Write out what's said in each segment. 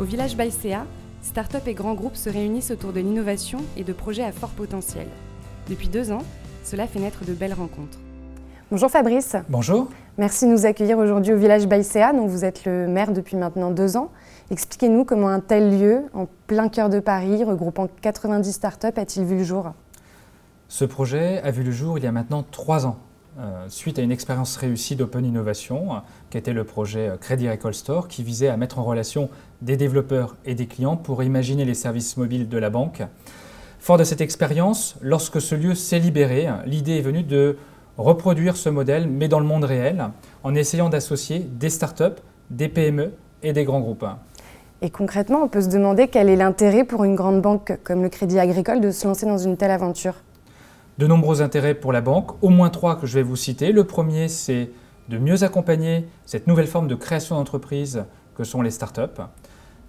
Au village Baïséa, start-up et grands groupes se réunissent autour de l'innovation et de projets à fort potentiel. Depuis deux ans, cela fait naître de belles rencontres. Bonjour Fabrice. Bonjour. Merci de nous accueillir aujourd'hui au village Baïséa, dont vous êtes le maire depuis maintenant deux ans. Expliquez-nous comment un tel lieu, en plein cœur de Paris, regroupant 90 start-up, a-t-il vu le jour Ce projet a vu le jour il y a maintenant trois ans. Euh, suite à une expérience réussie d'Open Innovation, euh, qui était le projet euh, Crédit Recall Store, qui visait à mettre en relation des développeurs et des clients pour imaginer les services mobiles de la banque. Fort de cette expérience, lorsque ce lieu s'est libéré, l'idée est venue de reproduire ce modèle, mais dans le monde réel, en essayant d'associer des startups, des PME et des grands groupes. Et concrètement, on peut se demander quel est l'intérêt pour une grande banque comme le Crédit Agricole de se lancer dans une telle aventure de nombreux intérêts pour la banque, au moins trois que je vais vous citer. Le premier, c'est de mieux accompagner cette nouvelle forme de création d'entreprise que sont les startups.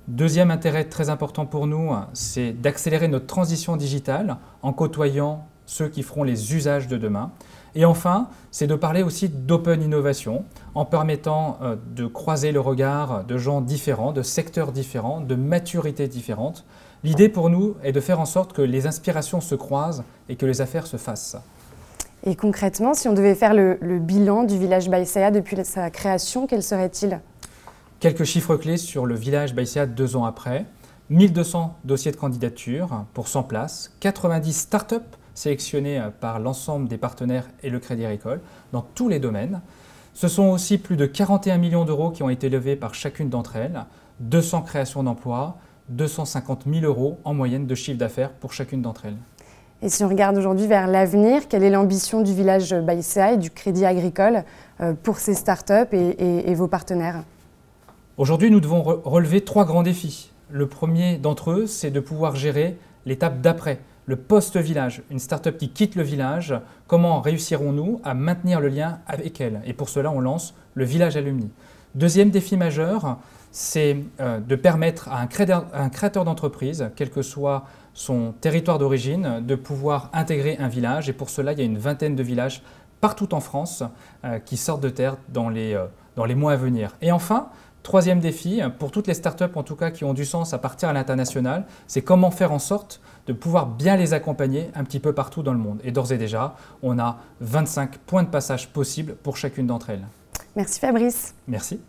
Deuxième intérêt très important pour nous, c'est d'accélérer notre transition digitale en côtoyant ceux qui feront les usages de demain. Et enfin, c'est de parler aussi d'open innovation en permettant euh, de croiser le regard de gens différents, de secteurs différents, de maturités différentes. L'idée pour nous est de faire en sorte que les inspirations se croisent et que les affaires se fassent. Et concrètement, si on devait faire le, bilan du village Baïséa depuis sa création, quel serait-il Quelques chiffres clés sur le village Baïséa deux ans après. 1200 dossiers de candidature pour 100 places, 90 start-up sélectionnés euh, par l'ensemble des partenaires et le Crédit Agricole dans tous les domaines. Ce sont aussi plus de 41 millions d'euros qui ont été levés par chacune d'entre elles, 200 créations d'emplois, 250 000 euros en moyenne de chiffre d'affaires pour chacune d'entre elles. Et si on regarde aujourd'hui vers l'avenir, quelle est l'ambition du village Baïséa et du Crédit Agricole euh, pour ces startups up et vos partenaires Aujourd'hui, nous devons relever trois grands défis. Le premier d'entre eux, c'est de pouvoir gérer l'étape d'après, le post-village, une start-up qui quitte le village, comment réussirons-nous à maintenir le lien avec elle Et pour cela, on lance le village alumni. Deuxième défi majeur, c'est euh, de permettre à un créateur d'entreprise, quel que soit son territoire d'origine, de pouvoir intégrer un village. Et pour cela, il y a une vingtaine de villages partout en France euh, qui sortent de terre dans les, euh, dans les mois à venir. Et enfin, troisième défi, pour toutes les startups en tout cas qui ont du sens à partir à l'international, c'est comment faire en sorte de pouvoir bien les accompagner un petit peu partout dans le monde. Et d'ores et déjà, on a 25 points de passage possibles pour chacune d'entre elles. Merci Fabrice. Merci.